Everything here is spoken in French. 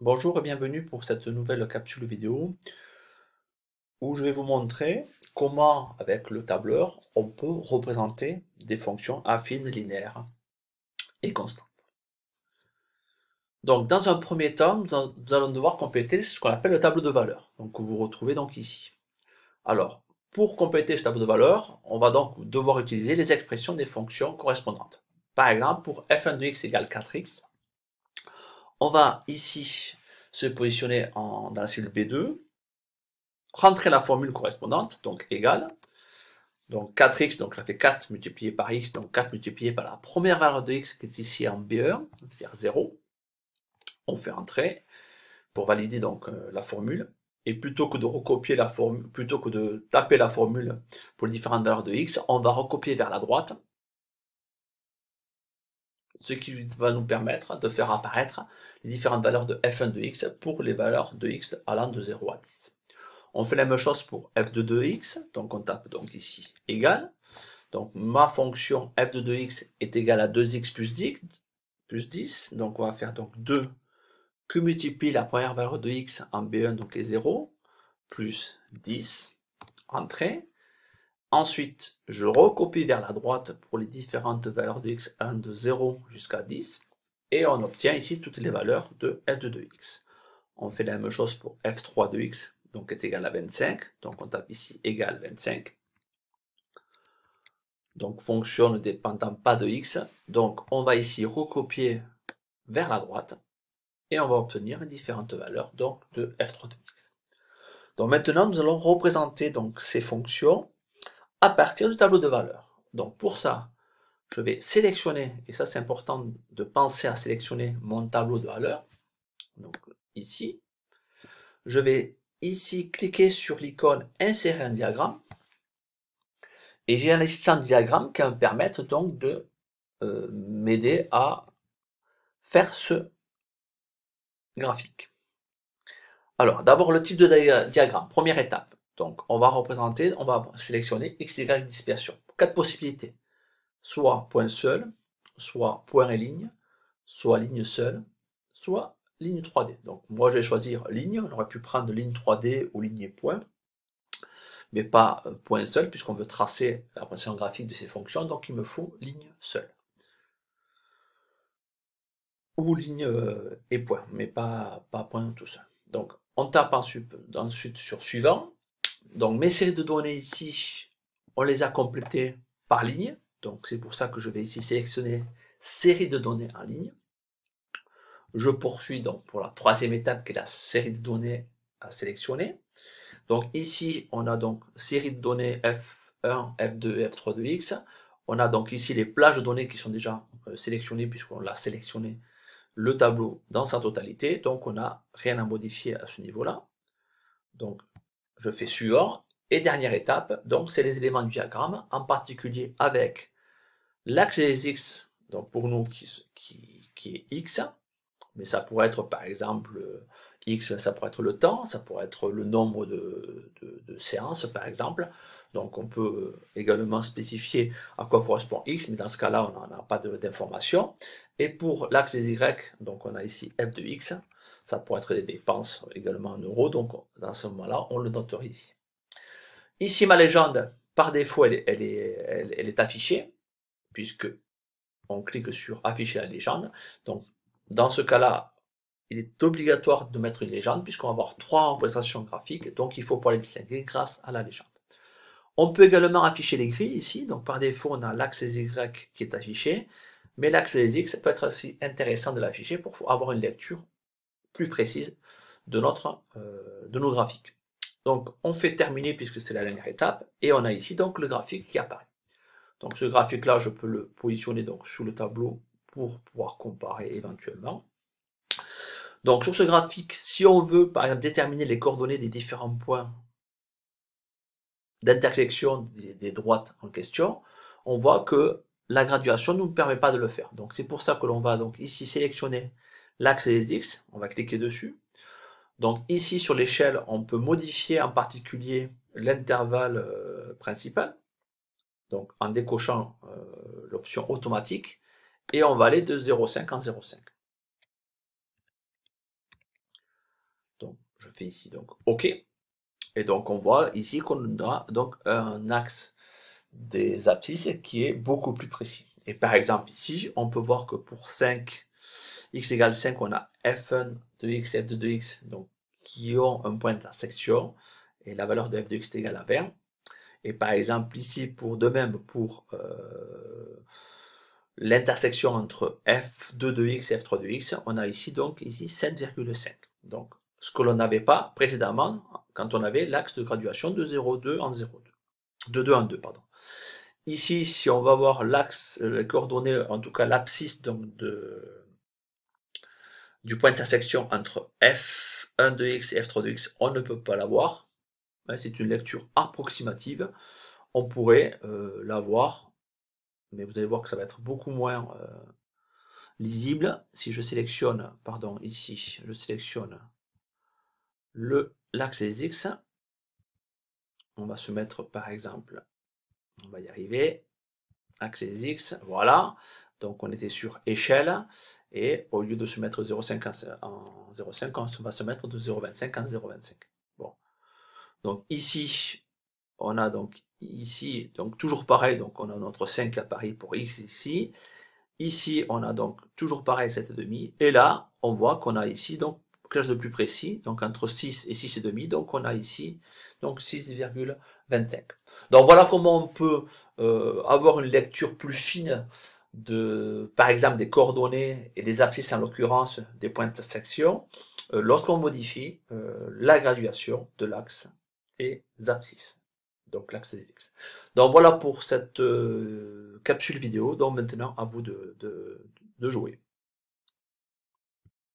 Bonjour et bienvenue pour cette nouvelle capsule vidéo où je vais vous montrer comment avec le tableur on peut représenter des fonctions affines linéaires et constantes. Donc dans un premier temps, nous allons devoir compléter ce qu'on appelle le tableau de valeurs, donc que vous retrouvez donc ici. Alors, pour compléter ce tableau de valeurs, on va donc devoir utiliser les expressions des fonctions correspondantes. Par exemple, pour f1 de x égale 4x, on va ici se positionner en, dans la cellule B2, rentrer la formule correspondante, donc égale, donc 4x, donc ça fait 4 multiplié par x, donc 4 multiplié par la première valeur de x qui est ici en B1, c'est-à-dire 0. On fait entrer pour valider donc euh, la formule. Et plutôt que de recopier la formule, plutôt que de taper la formule pour les différentes valeurs de x, on va recopier vers la droite ce qui va nous permettre de faire apparaître les différentes valeurs de f1 de x pour les valeurs de x allant de 0 à 10. On fait la même chose pour f de x donc on tape donc ici égal. Donc ma fonction f de x est égale à 2x plus 10, donc on va faire donc 2 que multiplie la première valeur de x en b1, donc est 0, plus 10, entrée, Ensuite, je recopie vers la droite pour les différentes valeurs de x1 de 0 jusqu'à 10. Et on obtient ici toutes les valeurs de f2 de x. On fait la même chose pour f3 de x, donc est égal à 25. Donc on tape ici égal 25. Donc fonction ne dépendant pas de x. Donc on va ici recopier vers la droite. Et on va obtenir les différentes valeurs donc de f3 de x. Donc maintenant nous allons représenter donc ces fonctions à partir du tableau de valeurs. Donc pour ça, je vais sélectionner, et ça c'est important de penser à sélectionner mon tableau de valeurs. Donc ici, je vais ici cliquer sur l'icône insérer un diagramme. Et j'ai un assistant de diagramme qui va me permettre donc de euh, m'aider à faire ce graphique. Alors d'abord le type de diagramme, première étape. Donc, on va représenter, on va sélectionner x, dispersion. Quatre possibilités. Soit point seul, soit point et ligne, soit ligne seule, soit ligne 3D. Donc, moi, je vais choisir ligne. On aurait pu prendre ligne 3D ou ligne et point, mais pas euh, point seul, puisqu'on veut tracer la représentation graphique de ces fonctions. Donc, il me faut ligne seule. Ou ligne euh, et point, mais pas, pas point tout seul. Donc, on tape ensuite, ensuite sur suivant. Donc mes séries de données ici, on les a complétées par ligne. Donc c'est pour ça que je vais ici sélectionner série de données en ligne. Je poursuis donc pour la troisième étape qui est la série de données à sélectionner. Donc ici, on a donc série de données F1, F2 F3 de X. On a donc ici les plages de données qui sont déjà euh, sélectionnées puisqu'on l'a sélectionné le tableau dans sa totalité. Donc on n'a rien à modifier à ce niveau-là. Donc je fais suivant. Et dernière étape, donc c'est les éléments du diagramme, en particulier avec l'axe des x, donc pour nous qui, qui, qui est x, mais ça pourrait être, par exemple, euh, X, ça pourrait être le temps, ça pourrait être le nombre de, séances, par exemple. Donc on peut euh, également spécifier à quoi correspond X, mais dans ce cas-là, on n'en a pas d'information. Et pour l'axe des Y, donc on a ici F de X, ça pourrait être des dépenses également en euros, donc dans ce moment-là, on le noterait ici. Ici, ma légende, par défaut, elle est, elle est affichée, puisque on clique sur afficher la légende. Donc dans ce cas-là, il est obligatoire de mettre une légende puisqu'on va avoir trois représentations graphiques, donc il faut pouvoir les distinguer grâce à la légende. On peut également afficher les grilles ici, donc par défaut on a l'axe des Y qui est affiché, mais l'axe des X, ça peut être aussi intéressant de l'afficher pour avoir une lecture plus précise de, notre, euh, de nos graphiques. Donc on fait terminer puisque c'est la dernière étape, et on a ici donc le graphique qui apparaît. Donc ce graphique là, je peux le positionner donc sous le tableau pour pouvoir comparer éventuellement. Donc sur ce graphique, si on veut par exemple déterminer les coordonnées des différents points d'intersection des, droites en question, on voit que la graduation ne nous permet pas de le faire. Donc c'est pour ça que l'on va donc ici sélectionner l'axe des x, on va cliquer dessus. Donc ici sur l'échelle, on peut modifier en particulier l'intervalle euh, principal, donc en décochant euh, l'option automatique et on va aller de 0,5 en 0,5. Donc je fais ici donc OK. Et donc on voit ici qu'on a donc un axe des abscisses qui est beaucoup plus précis. Et par exemple ici, on peut voir que pour 5, x égale 5, on a f1 de x f2 de x, donc qui ont un point d'intersection, et la valeur de f de x est égale à 20. Et par exemple ici, pour de même, pour euh, l'intersection entre f 2 de x et f de x on a ici donc ici 7,5. Donc ce que l'on n'avait pas précédemment quand on avait l'axe de graduation de 0,2 en 0,2. De 2 en 2, pardon. Ici, si on va voir l'axe, les coordonnées, en tout cas l'abscisse de, du point d'intersection entre f 1 de x et f de x on ne peut pas l'avoir. Hein, c'est une lecture approximative. On pourrait euh, l'avoir mais vous allez voir que ça va être beaucoup moins euh, lisible. Si je sélectionne, pardon, ici, je sélectionne le l'axe des X, on va se mettre par exemple, on va y arriver, axe des X, voilà, donc on était sur échelle, et au lieu de se mettre 0,5 en 0,5, on va se mettre de 0,25 en 0,25. Bon. Donc ici, on a donc ici, donc toujours pareil, donc on a notre 5 à Paris pour x ici. Ici, on a donc toujours pareil 7,5. Et là, on voit qu'on a ici, donc, classe de plus précis, donc entre 6 et 6,5. Donc on a ici, donc 6,25. Donc voilà comment on peut euh, avoir une lecture plus fine de, par exemple, des coordonnées et des abscisses en l'occurrence des points de section, euh, lorsqu'on modifie euh, la graduation de l'axe et abscisses donc l'axe X. Donc voilà pour cette euh, capsule vidéo. Donc maintenant, à vous de, de jouer.